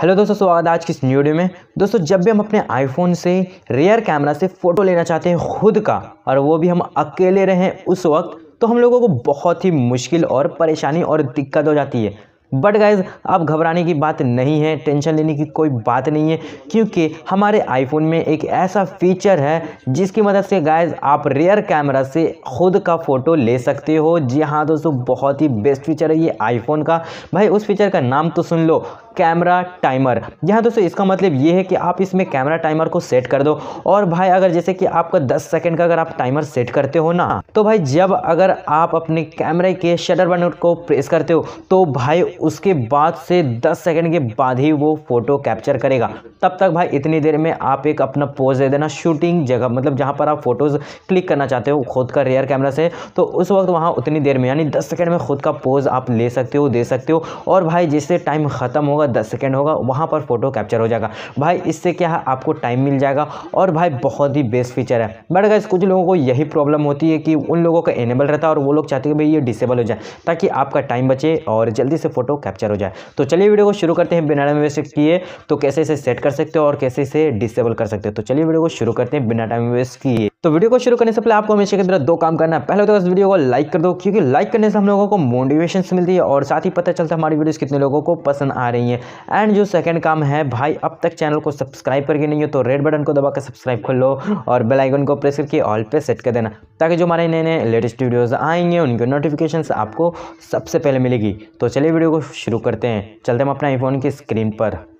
hello दोस्तों स्वागत है आज की इस वीडियो में दोस्तों जब भी हम अपने आईफोन से रेयर कैमरा से फ़ोटो लेना चाहते हैं खुद का और वो भी हम अकेले रहें उस वक्त तो हम लोगों को बहुत ही मुश्किल और परेशानी और दिक्कत हो जाती है बट गाइज आप घबराने की बात नहीं है टेंशन लेने की कोई बात नहीं है क्योंकि हमारे आईफोन में एक ऐसा फीचर है जिसकी मदद से गाइज आप रेयर कैमरा से खुद का फ़ोटो ले सकते हो जी हाँ दोस्तों बहुत ही बेस्ट फीचर है ये आईफोन का भाई उस फीचर का नाम तो सुन लो कैमरा टाइमर यहाँ दोस्तों इसका मतलब ये है कि आप इसमें कैमरा टाइमर को सेट कर दो और भाई अगर जैसे कि आपका 10 सेकंड का अगर आप टाइमर सेट करते हो ना तो भाई जब अगर आप अपने कैमरे के शटर बटन को प्रेस करते हो तो भाई उसके बाद से 10 सेकंड के बाद ही वो फ़ोटो कैप्चर करेगा तब तक भाई इतनी देर में आप एक अपना पोज दे देना शूटिंग जगह मतलब जहाँ पर आप फ़ोटोज़ क्लिक करना चाहते हो खुद का रेयर कैमरा से तो उस वक्त वहाँ उतनी देर में यानी दस सेकेंड में खुद का पोज आप ले सकते हो दे सकते हो और भाई जिससे टाइम ख़त्म होगा होगा दस सेकेंड होगा वहाँ पर फ़ोटो कैप्चर हो जाएगा भाई इससे क्या है आपको टाइम मिल जाएगा और भाई बहुत ही बेस्ट फीचर है बट गैस कुछ लोगों को यही प्रॉब्लम होती है कि उन लोगों का एनेबल रहता है और वो लोग चाहते हैं भाई ये डिसेबल हो जाए ताकि आपका टाइम बचे और जल्दी से फ़ोटो कैप्चर हो जाए तो चलिए वीडियो को शुरू करते हैं बिना टाइम वेस्ट किए तो कैसे इसे सेट कर सकते हो और कैसे इसे डिसेबल कर सकते हो तो चलिए वीडियो को शुरू करते हैं बिना टाइम वेस्ट किए तो वीडियो को शुरू करने से पहले आपको हमेशा की तरह दो काम करना है पहले तो इस वीडियो को लाइक कर दो क्योंकि लाइक करने से हम लोगों को मोटिवेशन मिलती है और साथ ही पता चलता है हमारी वीडियोज़ कितने लोगों को पसंद आ रही है एंड जो सेकंड काम है भाई अब तक चैनल को सब्सक्राइब करके नहीं हो तो रेड बटन को दबाकर सब्सक्राइब कर लो और बेलाइकन को प्रेस करके ऑल पे सेट कर देना ताकि जो हमारे नए नए लेटेस्ट वीडियोज़ आएंगे उनके नोटिफिकेशन आपको सबसे पहले मिलेगी तो चलिए वीडियो को शुरू करते हैं चलते हम अपने आईफोन की स्क्रीन पर